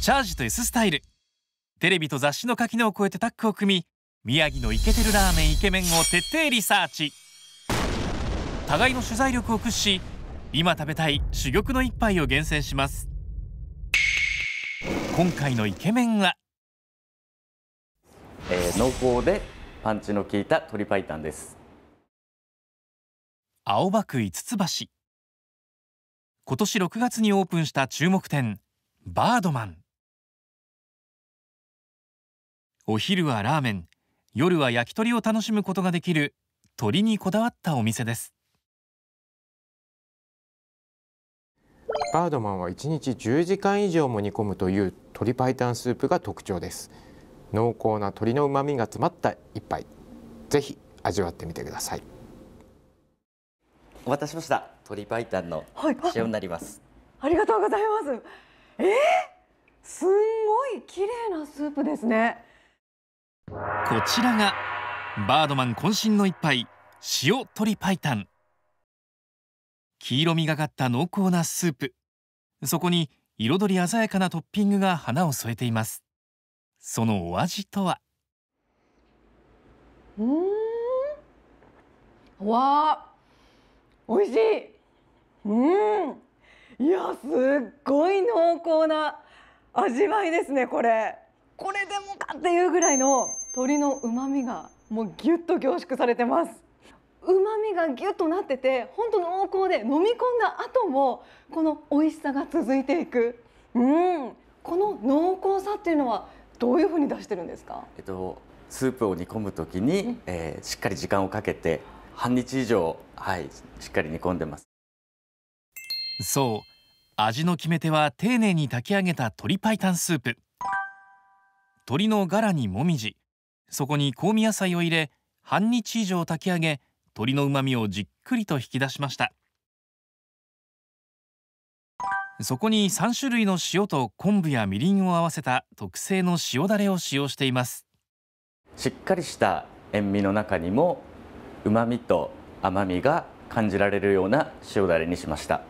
チャージと S スタイルテレビと雑誌の垣根を越えてタッグを組み宮城のイケてるラーメンイケメンを徹底リサーチ互いの取材力を駆使し今食べたい珠玉の一杯を厳選します今回のイケメンは、えー、濃厚でパンチの効いた鶏白湯です青葉区五つ橋今年6月にオープンした注目店バードマンお昼はラーメン夜は焼き鳥を楽しむことができる鳥にこだわったお店ですバードマンは1日10時間以上も煮込むという鶏白湯スープが特徴です濃厚な鶏の旨味が詰まった一杯ぜひ味わってみてくださいお待たせしました鶏白湯の塩になります、はい、ありがとうございますえー、すんごい綺麗なスープですねこちらがバードマン渾身の一杯塩鶏パイタン黄色みがかった濃厚なスープそこに彩り鮮やかなトッピングが花を添えていますそのお味とはうんわあ、美味しいうんいやすっごい濃厚な味わいですねこれこれでもかっていうぐらいの鶏の旨味がもうギュッと凝縮されてます旨味がギュッとなってて本当濃厚で飲み込んだ後もこの美味しさが続いていくうんこの濃厚さっていうのはどういうふうに出してるんですか、えっと、スープを煮込む時に、うえー、しっかり時間をかけて半日以上、はい、しっかり煮込んでますそう味の決め手は丁寧に炊き上げた鶏白湯スープ鶏のガラにもみじそこに香味野菜を入れ半日以上炊き上げ鶏のうまみをじっくりと引き出しましたそこに3種類の塩と昆布やみりんを合わせた特製の塩だれを使用していますしっかりした塩味の中にもうまみと甘みが感じられるような塩だれにしました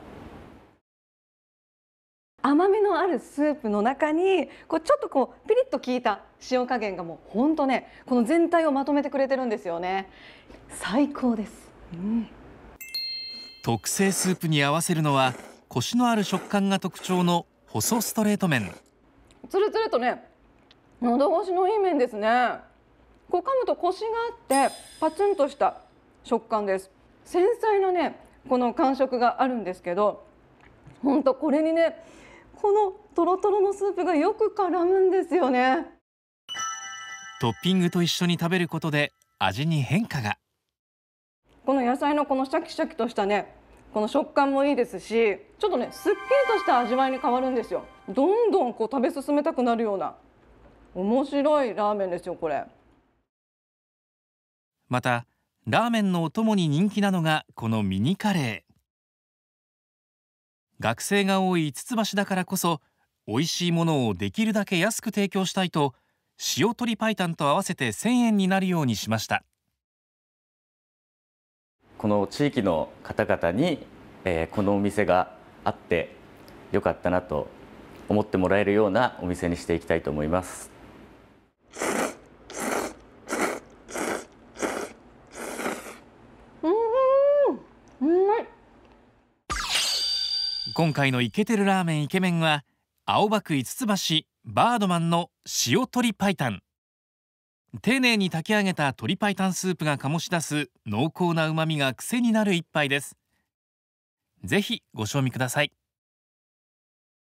スープの中にこうちょっとこうピリッと効いた塩加減がもうほんとねこの全体をまとめてくれてるんですよね最高です、うん、特製スープに合わせるのはコシのある食感が特徴の細ストレート麺つるつるとね喉越しのいい麺ですねこう噛むとコシがあってパツンとした食感です繊細なねこの感触があるんですけどほんとこれにねこのとろとろのスープがよく絡むんですよねトッピングと一緒に食べることで味に変化がこの野菜のこのシャキシャキとしたねこの食感もいいですしちょっとねすっきりとした味わいに変わるんですよどんどんこう食べ進めたくなるような面白いラーメンですよこれまたラーメンのお供に人気なのがこのミニカレー学生が多いつつ橋だからこそ美味しいものをできるだけ安く提供したいと塩イタンと合わせて1000円になるようにしましたこの地域の方々に、えー、このお店があってよかったなと思ってもらえるようなお店にしていきたいと思います。今回のイケてるラーメンイケメンは青葉区五橋バードマンの塩鶏白湯丁寧に炊き上げた鶏白湯スープが醸し出す濃厚な旨味が癖になる一杯ですぜひご賞味ください